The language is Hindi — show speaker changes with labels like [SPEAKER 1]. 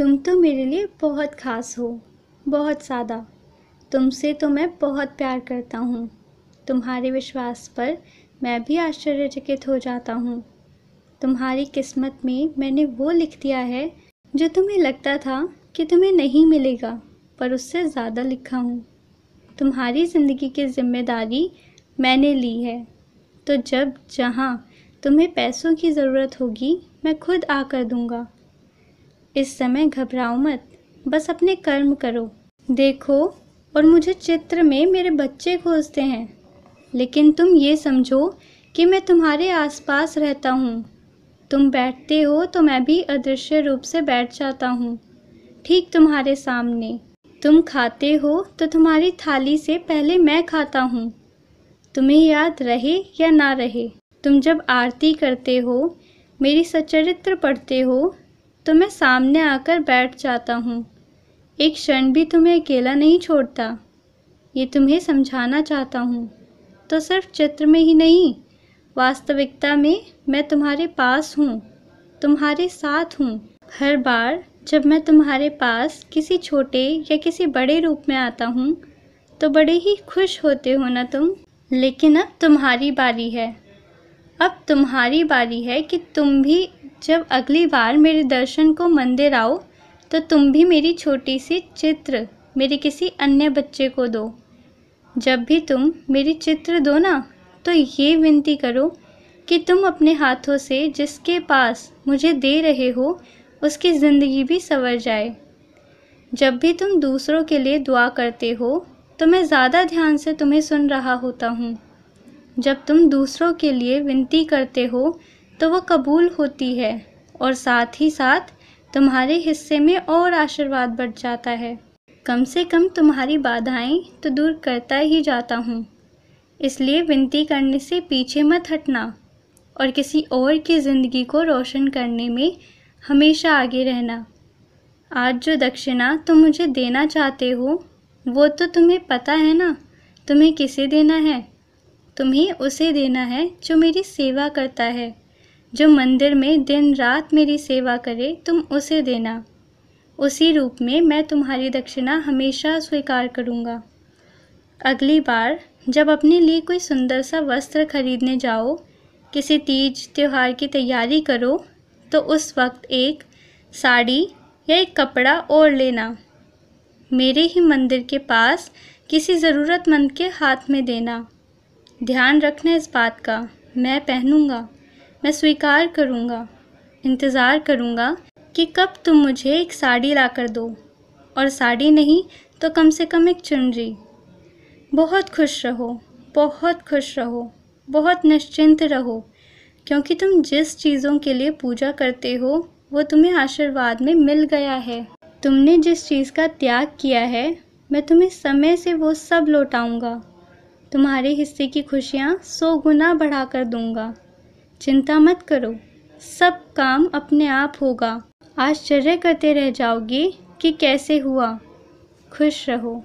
[SPEAKER 1] तुम तो मेरे लिए बहुत खास हो बहुत सादा तुमसे तो मैं बहुत प्यार करता हूँ तुम्हारे विश्वास पर मैं भी आश्चर्यचकित हो जाता हूँ तुम्हारी किस्मत में मैंने वो लिख दिया है जो तुम्हें लगता था कि तुम्हें नहीं मिलेगा पर उससे ज़्यादा लिखा हूँ तुम्हारी ज़िंदगी की जिम्मेदारी मैंने ली है तो जब जहाँ तुम्हें पैसों की ज़रूरत होगी मैं खुद आकर दूंगा इस समय घबराओ मत बस अपने कर्म करो देखो और मुझे चित्र में मेरे बच्चे खोजते हैं लेकिन तुम ये समझो कि मैं तुम्हारे आसपास रहता हूँ तुम बैठते हो तो मैं भी अदृश्य रूप से बैठ जाता हूँ ठीक तुम्हारे सामने तुम खाते हो तो तुम्हारी थाली से पहले मैं खाता हूँ तुम्हें याद रहे या ना रहे तुम जब आरती करते हो मेरी सचरित्र पढ़ते हो तो मैं सामने आकर बैठ जाता हूँ एक क्षण भी तुम्हें अकेला नहीं छोड़ता ये तुम्हें समझाना चाहता हूँ तो सिर्फ चित्र में ही नहीं वास्तविकता में मैं तुम्हारे पास हूँ तुम्हारे साथ हूँ हर बार जब मैं तुम्हारे पास किसी छोटे या किसी बड़े रूप में आता हूँ तो बड़े ही खुश होते हो ना तुम लेकिन अब तुम्हारी बारी है अब तुम्हारी बारी है कि तुम भी जब अगली बार मेरे दर्शन को मंदिर आओ तो तुम भी मेरी छोटी सी चित्र मेरे किसी अन्य बच्चे को दो जब भी तुम मेरी चित्र दो ना तो ये विनती करो कि तुम अपने हाथों से जिसके पास मुझे दे रहे हो उसकी ज़िंदगी भी संवर जाए जब भी तुम दूसरों के लिए दुआ करते हो तो मैं ज़्यादा ध्यान से तुम्हें सुन रहा होता हूँ जब तुम दूसरों के लिए विनती करते हो तो वह कबूल होती है और साथ ही साथ तुम्हारे हिस्से में और आशीर्वाद बढ़ जाता है कम से कम तुम्हारी बाधाएं तो दूर करता ही जाता हूँ इसलिए विनती करने से पीछे मत हटना और किसी और की ज़िंदगी को रोशन करने में हमेशा आगे रहना आज जो दक्षिणा तुम मुझे देना चाहते हो वो तो तुम्हें पता है ना तुम्हें किसे देना है तुम्हें उसे देना है जो मेरी सेवा करता है जो मंदिर में दिन रात मेरी सेवा करे तुम उसे देना उसी रूप में मैं तुम्हारी दक्षिणा हमेशा स्वीकार करूँगा अगली बार जब अपने लिए कोई सुंदर सा वस्त्र खरीदने जाओ किसी तीज त्यौहार की तैयारी करो तो उस वक्त एक साड़ी या एक कपड़ा ओढ़ लेना मेरे ही मंदिर के पास किसी ज़रूरतमंद के हाथ में देना ध्यान रखना इस बात का मैं पहनूँगा मैं स्वीकार करूँगा इंतज़ार करूँगा कि कब तुम मुझे एक साड़ी ला कर दो और साड़ी नहीं तो कम से कम एक चुनरी बहुत खुश रहो बहुत खुश रहो बहुत निश्चिंत रहो क्योंकि तुम जिस चीज़ों के लिए पूजा करते हो वो तुम्हें आशीर्वाद में मिल गया है तुमने जिस चीज़ का त्याग किया है मैं तुम्हें समय से वो सब लौटाऊंगा तुम्हारे हिस्से की खुशियाँ सौ गुना बढ़ा कर दूँगा चिंता मत करो सब काम अपने आप होगा आश्चर्य करते रह जाओगे कि कैसे हुआ खुश रहो